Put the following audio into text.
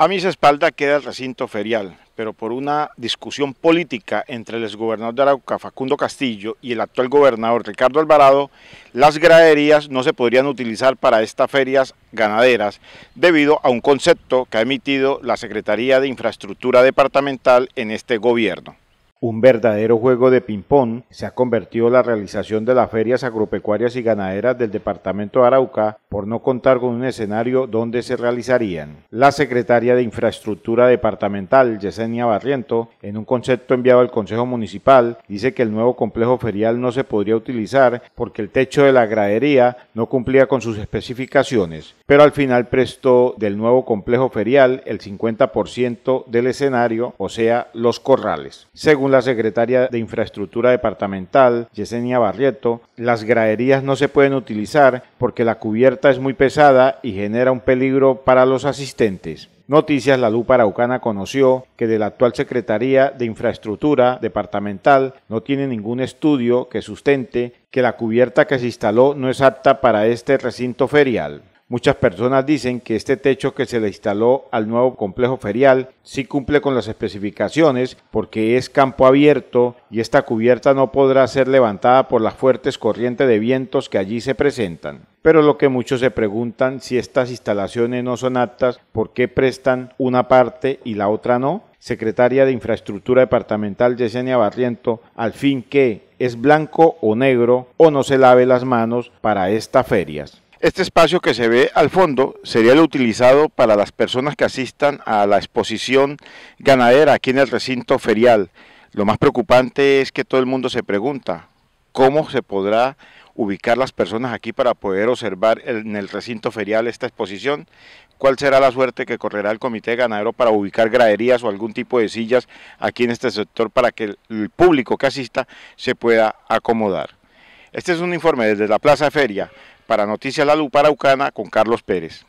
A mis espaldas queda el recinto ferial, pero por una discusión política entre el exgobernador de Arauca, Facundo Castillo, y el actual gobernador Ricardo Alvarado, las graderías no se podrían utilizar para estas ferias ganaderas debido a un concepto que ha emitido la Secretaría de Infraestructura Departamental en este gobierno. Un verdadero juego de ping-pong se ha convertido la realización de las ferias agropecuarias y ganaderas del departamento de Arauca por no contar con un escenario donde se realizarían. La secretaria de Infraestructura Departamental, Yesenia Barriento, en un concepto enviado al Consejo Municipal, dice que el nuevo complejo ferial no se podría utilizar porque el techo de la gradería no cumplía con sus especificaciones, pero al final prestó del nuevo complejo ferial el 50% del escenario, o sea, los corrales. Según la secretaria de Infraestructura Departamental, Yesenia Barrieto, las graderías no se pueden utilizar porque la cubierta es muy pesada y genera un peligro para los asistentes. Noticias La Lupa Araucana conoció que de la actual Secretaría de Infraestructura Departamental no tiene ningún estudio que sustente que la cubierta que se instaló no es apta para este recinto ferial. Muchas personas dicen que este techo que se le instaló al nuevo complejo ferial sí cumple con las especificaciones porque es campo abierto y esta cubierta no podrá ser levantada por las fuertes corrientes de vientos que allí se presentan. Pero lo que muchos se preguntan si estas instalaciones no son aptas, ¿por qué prestan una parte y la otra no? Secretaria de Infraestructura Departamental Yesenia Barriento, al fin que es blanco o negro o no se lave las manos para estas ferias. Este espacio que se ve al fondo sería el utilizado para las personas que asistan a la exposición ganadera aquí en el recinto ferial. Lo más preocupante es que todo el mundo se pregunta cómo se podrá ubicar las personas aquí para poder observar en el recinto ferial esta exposición, cuál será la suerte que correrá el comité ganadero para ubicar graderías o algún tipo de sillas aquí en este sector para que el público que asista se pueda acomodar. Este es un informe desde la Plaza Feria para Noticias La Lupa Paraucana con Carlos Pérez.